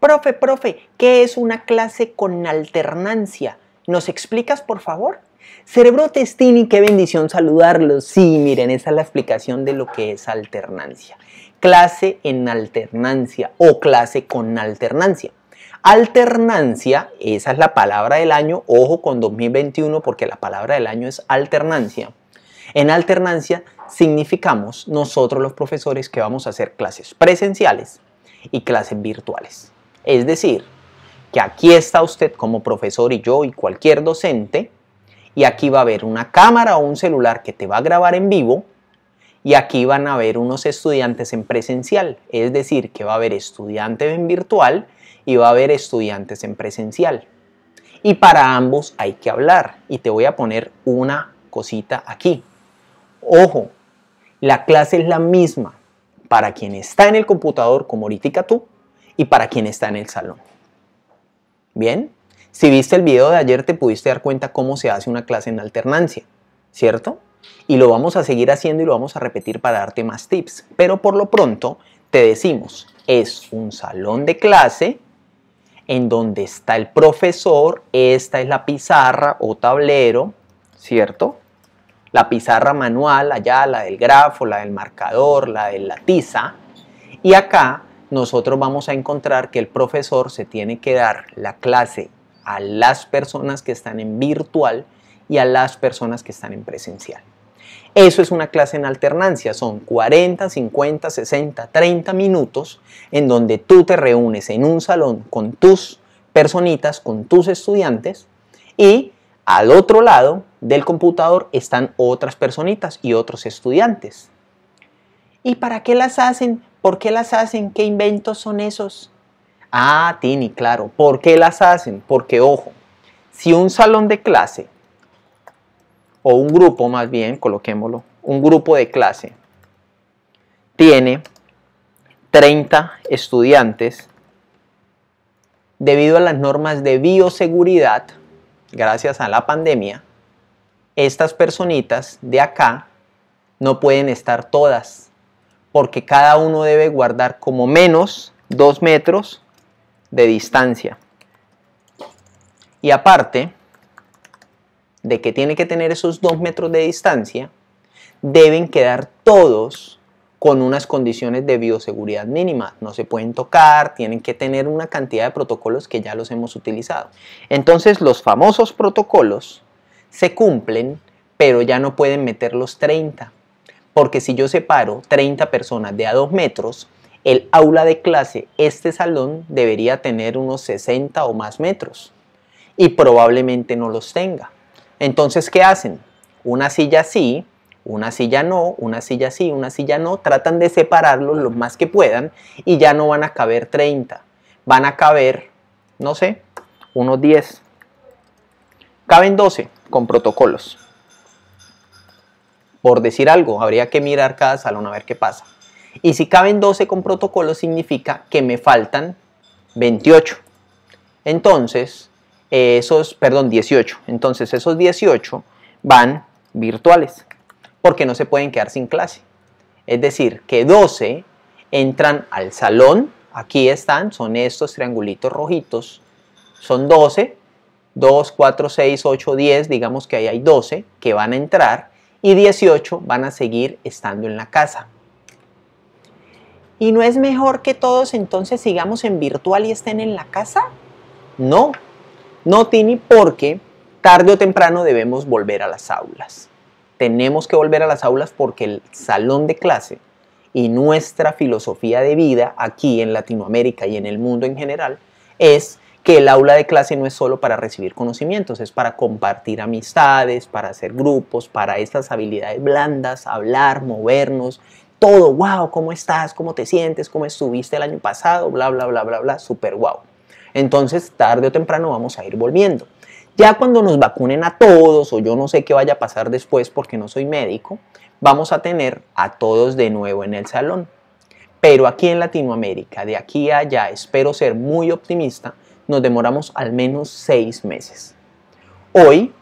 Profe, profe, ¿qué es una clase con alternancia? ¿Nos explicas, por favor? Cerebro Testini, qué bendición saludarlos. Sí, miren, esa es la explicación de lo que es alternancia. Clase en alternancia o clase con alternancia. Alternancia, esa es la palabra del año, ojo con 2021 porque la palabra del año es alternancia. En alternancia significamos nosotros los profesores que vamos a hacer clases presenciales y clases virtuales. Es decir, que aquí está usted como profesor y yo y cualquier docente, y aquí va a haber una cámara o un celular que te va a grabar en vivo, y aquí van a haber unos estudiantes en presencial, es decir, que va a haber estudiantes en virtual y va a haber estudiantes en presencial. Y para ambos hay que hablar, y te voy a poner una cosita aquí. Ojo, la clase es la misma, para quien está en el computador, como ahorita tú, y para quien está en el salón. Bien, si viste el video de ayer te pudiste dar cuenta cómo se hace una clase en alternancia, ¿cierto? Y lo vamos a seguir haciendo y lo vamos a repetir para darte más tips. Pero por lo pronto te decimos, es un salón de clase en donde está el profesor, esta es la pizarra o tablero, ¿cierto? la pizarra manual, allá la del grafo, la del marcador, la de la tiza. Y acá nosotros vamos a encontrar que el profesor se tiene que dar la clase a las personas que están en virtual y a las personas que están en presencial. Eso es una clase en alternancia, son 40, 50, 60, 30 minutos en donde tú te reúnes en un salón con tus personitas, con tus estudiantes y al otro lado del computador están otras personitas y otros estudiantes. ¿Y para qué las hacen? ¿Por qué las hacen? ¿Qué inventos son esos? Ah, Tini, claro. ¿Por qué las hacen? Porque, ojo, si un salón de clase, o un grupo más bien, coloquémoslo, un grupo de clase, tiene 30 estudiantes, debido a las normas de bioseguridad, gracias a la pandemia, estas personitas de acá no pueden estar todas, porque cada uno debe guardar como menos dos metros de distancia. Y aparte de que tiene que tener esos dos metros de distancia, deben quedar todos con unas condiciones de bioseguridad mínima. No se pueden tocar, tienen que tener una cantidad de protocolos que ya los hemos utilizado. Entonces los famosos protocolos se cumplen, pero ya no pueden meter los 30. Porque si yo separo 30 personas de a 2 metros, el aula de clase, este salón, debería tener unos 60 o más metros. Y probablemente no los tenga. Entonces, ¿qué hacen? Una silla así, una silla no, una silla sí, una silla no, tratan de separarlos lo más que puedan y ya no van a caber 30, van a caber, no sé, unos 10. Caben 12 con protocolos. Por decir algo, habría que mirar cada salón a ver qué pasa. Y si caben 12 con protocolos significa que me faltan 28. Entonces, esos, perdón, 18. Entonces esos 18 van virtuales porque no se pueden quedar sin clase. Es decir, que 12 entran al salón, aquí están, son estos triangulitos rojitos, son 12, 2, 4, 6, 8, 10, digamos que ahí hay 12 que van a entrar y 18 van a seguir estando en la casa. ¿Y no es mejor que todos entonces sigamos en virtual y estén en la casa? No, no tiene por qué tarde o temprano debemos volver a las aulas tenemos que volver a las aulas porque el salón de clase y nuestra filosofía de vida aquí en Latinoamérica y en el mundo en general es que el aula de clase no es solo para recibir conocimientos, es para compartir amistades, para hacer grupos, para estas habilidades blandas, hablar, movernos, todo, wow, ¿cómo estás? ¿Cómo te sientes? ¿Cómo estuviste el año pasado? Bla, bla, bla, bla, bla, super wow. Entonces, tarde o temprano vamos a ir volviendo. Ya cuando nos vacunen a todos, o yo no sé qué vaya a pasar después porque no soy médico, vamos a tener a todos de nuevo en el salón. Pero aquí en Latinoamérica, de aquí a allá, espero ser muy optimista, nos demoramos al menos seis meses. Hoy,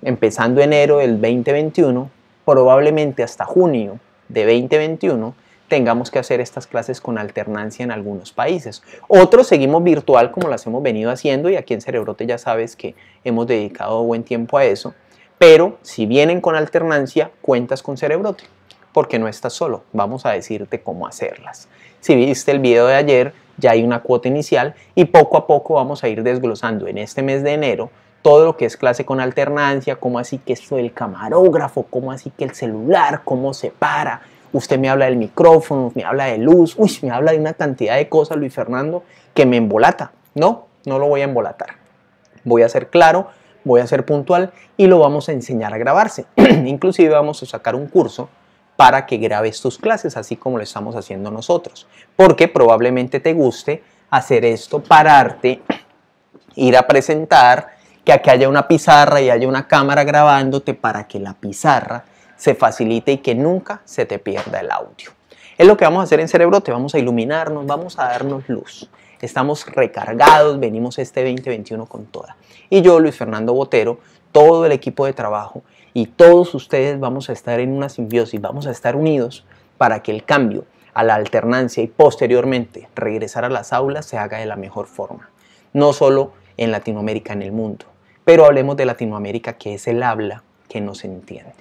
empezando enero del 2021, probablemente hasta junio de 2021, tengamos que hacer estas clases con alternancia en algunos países. Otros seguimos virtual como las hemos venido haciendo y aquí en Cerebrote ya sabes que hemos dedicado buen tiempo a eso. Pero si vienen con alternancia, cuentas con Cerebrote, porque no estás solo. Vamos a decirte cómo hacerlas. Si viste el video de ayer, ya hay una cuota inicial y poco a poco vamos a ir desglosando en este mes de enero todo lo que es clase con alternancia, cómo así que esto del camarógrafo, cómo así que el celular, cómo se para, Usted me habla del micrófono, me habla de luz, uy, me habla de una cantidad de cosas, Luis Fernando, que me embolata. No, no lo voy a embolatar. Voy a ser claro, voy a ser puntual y lo vamos a enseñar a grabarse. Inclusive vamos a sacar un curso para que grabes tus clases, así como lo estamos haciendo nosotros. Porque probablemente te guste hacer esto, pararte, ir a presentar, que aquí haya una pizarra y haya una cámara grabándote para que la pizarra se facilite y que nunca se te pierda el audio. Es lo que vamos a hacer en Cerebro, te vamos a iluminarnos, vamos a darnos luz. Estamos recargados, venimos este 2021 con toda. Y yo, Luis Fernando Botero, todo el equipo de trabajo y todos ustedes vamos a estar en una simbiosis, vamos a estar unidos para que el cambio a la alternancia y posteriormente regresar a las aulas se haga de la mejor forma. No solo en Latinoamérica, en el mundo, pero hablemos de Latinoamérica que es el habla que nos entiende.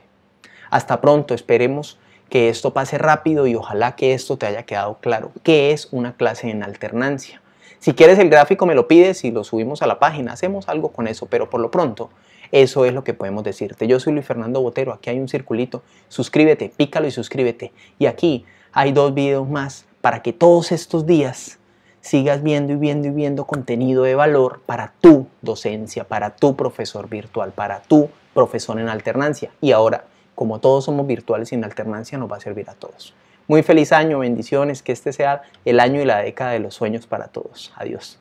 Hasta pronto, esperemos que esto pase rápido y ojalá que esto te haya quedado claro, qué es una clase en alternancia. Si quieres el gráfico me lo pides y lo subimos a la página, hacemos algo con eso, pero por lo pronto eso es lo que podemos decirte. Yo soy Luis Fernando Botero, aquí hay un circulito, suscríbete, pícalo y suscríbete. Y aquí hay dos videos más para que todos estos días sigas viendo y viendo y viendo contenido de valor para tu docencia, para tu profesor virtual, para tu profesor en alternancia. Y ahora como todos somos virtuales sin alternancia, nos va a servir a todos. Muy feliz año, bendiciones, que este sea el año y la década de los sueños para todos. Adiós.